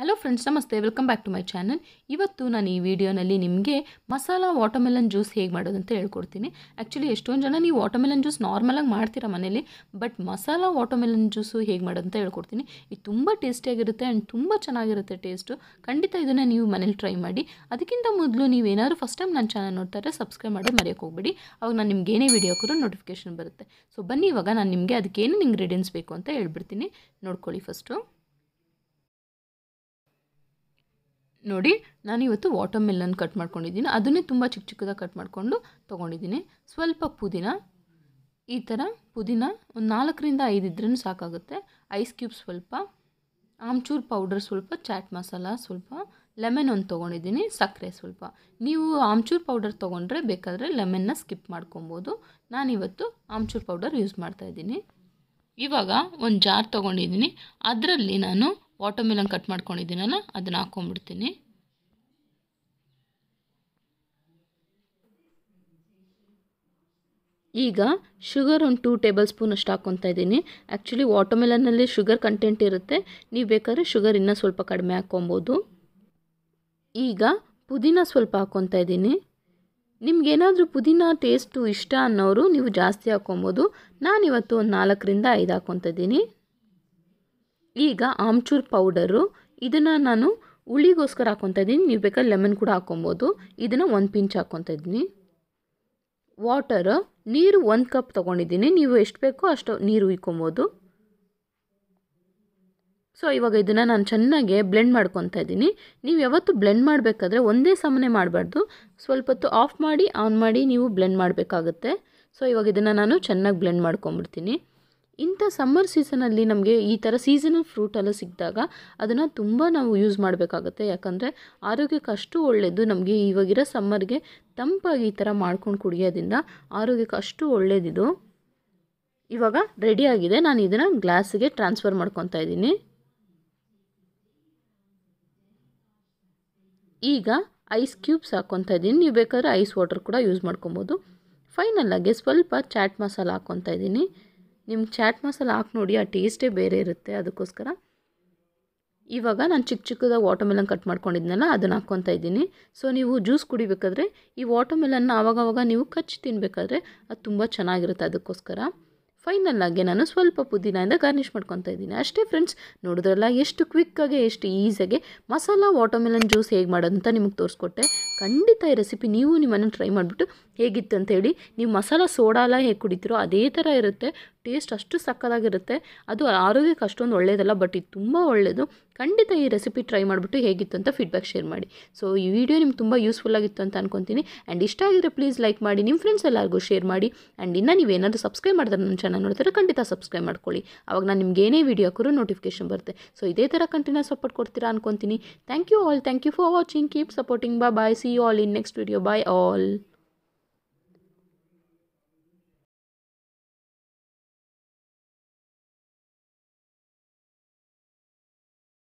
hello friends ನಮಸ್ತೆ welcome back to my channel ಇವತ್ತು ನಾನು ಈ ವಿಡಿಯೋನಲ್ಲಿ ನಿಮಗೆ ಮಸಾಲ ವಾಟರ್ಮೆಲನ್ ಜ್ಯೂಸ್ ಹೇಗೆ ಮಾಡೋದಂತ ಹೇಳ್ಕೊಡ್ತೀನಿ ಆ್ಯಕ್ಚುಲಿ ಎಷ್ಟೊಂದು ಜನ ನೀವು ವಾಟರ್ಮೆಲನ್ ಜ್ಯೂಸ್ ನಾರ್ಮಲಾಗಿ ಮಾಡ್ತೀರಾ ಮನೇಲಿ ಬಟ್ ಮಸಾಲ ವಾಟರ್ಮೆಲನ್ ಜ್ಯೂಸು ಹೇಗೆ ಮಾಡೋದಂತ ಹೇಳ್ಕೊಡ್ತೀನಿ ಇದು ತುಂಬ ಟೇಸ್ಟಿಯಾಗಿರುತ್ತೆ ಆ್ಯಂಡ್ ತುಂಬ ಚೆನ್ನಾಗಿರುತ್ತೆ ಟೇಸ್ಟು ಖಂಡಿತ ಇದನ್ನು ನೀವು ಮನೇಲಿ ಟ್ರೈ ಮಾಡಿ ಅದಕ್ಕಿಂತ ಮೊದಲು ನೀವೇನಾದ್ರು ಫಸ್ಟ್ ಟೈಮ್ ನನ್ನ ಚಾನಲ್ ನೋಡ್ತಾರೆ ಸಬ್ಸ್ಕ್ರೈಬ್ ಮಾಡಿ ಮರೆಯೋಕೆ ಹೋಗ್ಬಿಡಿ ಅವಾಗ ನಾನು ನಿಮ್ಗೆ ಏನೇ ವಿಡಿಯೋ ಹಾಕಿದ್ರೂ ನೋಟಿಫಿಕೇಶನ್ ಬರುತ್ತೆ ಸೊ ಬನ್ನಿ ಇವಾಗ ನಾನು ನಿಮಗೆ ಅದಕ್ಕೇನು ಇಂಗ್ರೀಡಿಯೆಂಟ್ಸ್ ಬೇಕು ಅಂತ ಹೇಳ್ಬಿಡ್ತೀನಿ ನೋಡ್ಕೊಳ್ಳಿ ಫಸ್ಟು ನೋಡಿ ನಾನು ಇವತ್ತು ವಾಟರ್ ಮೆಲನ್ ಕಟ್ ಮಾಡ್ಕೊಂಡಿದ್ದೀನಿ ಅದನ್ನೇ ತುಂಬ ಚಿಕ್ಕ ಚಿಕ್ಕದಾಗಿ ಕಟ್ ಮಾಡಿಕೊಂಡು ತೊಗೊಂಡಿದ್ದೀನಿ ಸ್ವಲ್ಪ ಪುದೀನ ಈ ಥರ ಪುದೀನ ಒಂದು ನಾಲ್ಕರಿಂದ ಐದು ಇದ್ರೂ ಸಾಕಾಗುತ್ತೆ ಐಸ್ ಕ್ಯೂಬ್ ಸ್ವಲ್ಪ ಆಮ್ಚೂರು ಪೌಡರ್ ಸ್ವಲ್ಪ ಚಾಟ್ ಮಸಾಲ ಸ್ವಲ್ಪ ಲೆಮನ್ ಒಂದು ತೊಗೊಂಡಿದ್ದೀನಿ ಸಕ್ಕರೆ ಸ್ವಲ್ಪ ನೀವು ಆಮ್ಚೂರು ಪೌಡರ್ ತೊಗೊಂಡ್ರೆ ಬೇಕಾದರೆ ಲೆಮನ್ನ ಸ್ಕಿಪ್ ಮಾಡ್ಕೊಬೋದು ನಾನಿವತ್ತು ಆಮ್ಚೂರ್ ಪೌಡರ್ ಯೂಸ್ ಮಾಡ್ತಾಯಿದ್ದೀನಿ ಇವಾಗ ಒಂದು ಜಾರ್ ತೊಗೊಂಡಿದ್ದೀನಿ ಅದರಲ್ಲಿ ನಾನು ವಾಟರ್ ಕಟ್ ಮಾಡ್ಕೊಂಡಿದ್ದೀನಲ್ಲ ಅದನ್ನು ಹಾಕ್ಕೊಂಬಿಡ್ತೀನಿ ಈಗ ಶುಗರ್ ಒಂದು ಟೂ ಟೇಬಲ್ ಸ್ಪೂನ್ ಅಷ್ಟು ಹಾಕ್ಕೊತಾ ಇದ್ದೀನಿ ಆ್ಯಕ್ಚುಲಿ ವಾಟರ್ಮೆಲನಲ್ಲಿ ಶುಗರ್ ಕಂಟೆಂಟ್ ಇರುತ್ತೆ ನೀವು ಬೇಕಾದ್ರೆ ಶುಗರ್ ಇನ್ನೂ ಸ್ವಲ್ಪ ಕಡಿಮೆ ಹಾಕ್ಕೊಬೋದು ಈಗ ಪುದೀನ ಸ್ವಲ್ಪ ಹಾಕ್ಕೊತಾ ಇದ್ದೀನಿ ನಿಮ್ಗೇನಾದರೂ ಪುದೀನ ಟೇಸ್ಟು ಇಷ್ಟ ಅನ್ನೋರು ನೀವು ಜಾಸ್ತಿ ಹಾಕ್ಕೊಬೋದು ನಾನಿವತ್ತು ಒಂದು ನಾಲ್ಕರಿಂದ ಐದು ಹಾಕ್ಕೊತಾ ಇದ್ದೀನಿ ಈಗ ಆಮ್ಚೂರ್ ಪೌಡರು ಇದನ್ನು ನಾನು ಹುಳಿಗೋಸ್ಕರ ಹಾಕ್ಕೊತಾ ಇದ್ದೀನಿ ನೀವು ಬೇಕಾದ್ರೆ ಲೆಮನ್ ಕೂಡ ಹಾಕ್ಕೊಬೋದು ಇದನ್ನು ಒಂದು ಪಿಂಚ್ ಹಾಕ್ಕೊತಾ ಇದ್ದೀನಿ ವಾಟರ್ ನೀರು ಒಂದು ಕಪ್ ತೊಗೊಂಡಿದ್ದೀನಿ ನೀವು ಎಷ್ಟು ಬೇಕೋ ಅಷ್ಟು ನೀರು ಉಯ್ಕೊಬೋದು ಸೊ ಇವಾಗ ಇದನ್ನು ನಾನು ಚೆನ್ನಾಗೆ ಬ್ಲೆಂಡ್ ಮಾಡ್ಕೊತಾ ಇದ್ದೀನಿ ನೀವು ಯಾವತ್ತು ಬ್ಲೆಂಡ್ ಮಾಡಬೇಕಾದ್ರೆ ಒಂದೇ ಸಮನೆ ಮಾಡಬಾರ್ದು ಸ್ವಲ್ಪ ಹೊತ್ತು ಆಫ್ ಮಾಡಿ ಆನ್ ಮಾಡಿ ನೀವು ಬ್ಲೆಂಡ್ ಮಾಡಬೇಕಾಗುತ್ತೆ ಸೊ ಇವಾಗ ಇದನ್ನು ನಾನು ಚೆನ್ನಾಗಿ ಬ್ಲೆಂಡ್ ಮಾಡ್ಕೊಂಬಿಡ್ತೀನಿ ಇಂಥ ಸಮ್ಮರ್ ಸೀಸನಲ್ಲಿ ನಮಗೆ ಈ ಥರ ಸೀಸನಲ್ ಫ್ರೂಟ್ ಎಲ್ಲ ಸಿಕ್ಕಿದಾಗ ಅದನ್ನು ತುಂಬ ನಾವು ಯೂಸ್ ಮಾಡಬೇಕಾಗತ್ತೆ ಯಾಕಂದರೆ ಆರೋಗ್ಯಕ್ಕೆ ಅಷ್ಟು ಒಳ್ಳೆಯದು ನಮಗೆ ಇವಾಗಿರೋ ಸಮ್ಮರ್ಗೆ ತಂಪಾಗಿ ಈ ಥರ ಮಾಡ್ಕೊಂಡು ಕುಡಿಯೋದ್ರಿಂದ ಆರೋಗ್ಯಕ್ಕೆ ಅಷ್ಟು ಒಳ್ಳೆಯದಿದು ಇವಾಗ ರೆಡಿಯಾಗಿದೆ ನಾನು ಇದನ್ನು ಗ್ಲಾಸ್ಗೆ ಟ್ರಾನ್ಸ್ಫರ್ ಮಾಡ್ಕೊತಾ ಇದ್ದೀನಿ ಈಗ ಐಸ್ ಕ್ಯೂಬ್ಸ್ ಹಾಕ್ಕೊತಾ ಇದ್ದೀನಿ ನೀವು ಬೇಕಾದ್ರೆ ಐಸ್ ವಾಟರ್ ಕೂಡ ಯೂಸ್ ಮಾಡ್ಕೊಬೋದು ಫೈನಲ್ಲಾಗಿ ಸ್ವಲ್ಪ ಚಾಟ್ ಮಸಾಲ ಹಾಕ್ಕೊತಾ ಇದ್ದೀನಿ ನಿಮ್ಗೆ ಚಾಟ್ ಮಸಾಲ ಹಾಕಿ ನೋಡಿ ಆ ಟೇಸ್ಟೇ ಬೇರೆ ಇರುತ್ತೆ ಅದಕ್ಕೋಸ್ಕರ ಇವಾಗ ನಾನು ಚಿಕ್ಕ ಚಿಕ್ಕದಾಗ ವಾಟರ್ಮೆಲನ್ ಕಟ್ ಮಾಡ್ಕೊಂಡಿದ್ನಲ್ಲ ಅದನ್ನು ಹಾಕ್ಕೊತಾ ಇದ್ದೀನಿ ಸೊ ನೀವು ಜ್ಯೂಸ್ ಕುಡಿಬೇಕಾದ್ರೆ ಈ ವಾಟರ್ಮೆಲನ್ನ ಆವಾಗವಾಗ ನೀವು ಕಚ್ಚಿ ತಿನ್ನಬೇಕಾದ್ರೆ ಅದು ತುಂಬ ಚೆನ್ನಾಗಿರುತ್ತೆ ಅದಕ್ಕೋಸ್ಕರ ಫೈನಲ್ ಆಗಿ ನಾನು ಸ್ವಲ್ಪ ಪುದೀನದಿಂದ ಗಾರ್ನಿಷ್ ಮಾಡ್ಕೊತಾ ಇದ್ದೀನಿ ಅಷ್ಟೇ ಫ್ರೆಂಡ್ಸ್ ನೋಡಿದ್ರಲ್ಲ ಎಷ್ಟು ಕ್ವಿಕ್ಕಾಗೆ ಎಷ್ಟು ಈಸಿಯಾಗಿ ಮಸಾಲ ವಾಟರ್ಮೆಲನ್ ಜ್ಯೂಸ್ ಹೇಗೆ ಮಾಡೋದಂತ ನಿಮಗೆ ತೋರಿಸ್ಕೊಟ್ಟೆ ಖಂಡಿತ ಈ ರೆಸಿಪಿ ನೀವು ನಿಮ್ಮನ್ನು ಟ್ರೈ ಮಾಡಿಬಿಟ್ಟು ಹೇಗಿತ್ತು ಅಂತ ಹೇಳಿ ನೀವು ಮಸಾಲ ಸೋಡಾಲ ಹೇಗೆ ಕುಡಿತೀರೋ ಅದೇ ಥರ ಇರುತ್ತೆ ಟೇಸ್ಟ್ ಅಷ್ಟು ಸಕ್ಕದಾಗಿರುತ್ತೆ ಅದು ಆರೋಗ್ಯಕ್ಕೆ ಅಷ್ಟೊಂದು ಒಳ್ಳೆಯದಲ್ಲ ಬಟ್ ಇದು ತುಂಬ ಒಳ್ಳೆಯದು ಖಂಡಿತ ಈ ರೆಸಿಪಿ ಟ್ರೈ ಮಾಡಿಬಿಟ್ಟು ಹೇಗಿತ್ತು ಅಂತ ಫೀಡ್ಬ್ಯಾಕ್ ಶೇರ್ ಮಾಡಿ ಸೊ ಈ ವಿಡಿಯೋ ನಿಮ್ಗೆ ತುಂಬ ಯೂಸ್ಫುಲ್ ಆಗಿತ್ತು ಅಂತ ಅನ್ಕೊತೀನಿ ಆ್ಯಂಡ್ ಇಷ್ಟ ಆಗಿದ್ರೆ ಪ್ಲೀಸ್ ಲೈಕ್ ಮಾಡಿ ನಿಮ್ಮ ಫ್ರೆಂಡ್ಸ್ ಎಲ್ಲರಿಗೂ ಶೇರ್ ಮಾಡಿ ಆ್ಯಂಡ್ ಇನ್ನು ಏನಾದರೂ ಸಬ್ಸ್ಕ್ರೈಬ್ ಮಾಡಿದ್ರೆ ನನ್ನ ಚಾನಲ್ ನೋಡ್ತಾರೆ ಖಂಡಿತ ಸಬ್ಸ್ಕ್ರೈಬ್ ಮಾಡ್ಕೊಳ್ಳಿ ಅವಾಗ ನಾನು ನಿಮ್ಗೆ ಏನೇ ವೀಡಿಯೋ ಹಾಕೋರು ನೋಟಿಫಿಕೇಶನ್ ಬರುತ್ತೆ ಸೊ ಇದೇ ಥರ ಕಂಟಿನ್ಯೂ ಸಪೋರ್ಟ್ ಕೊಡ್ತೀರಾ ಅನ್ಕೊತೀನಿ thank you all thank you for watching keep supporting ಬಾ bye see you all in next video bye all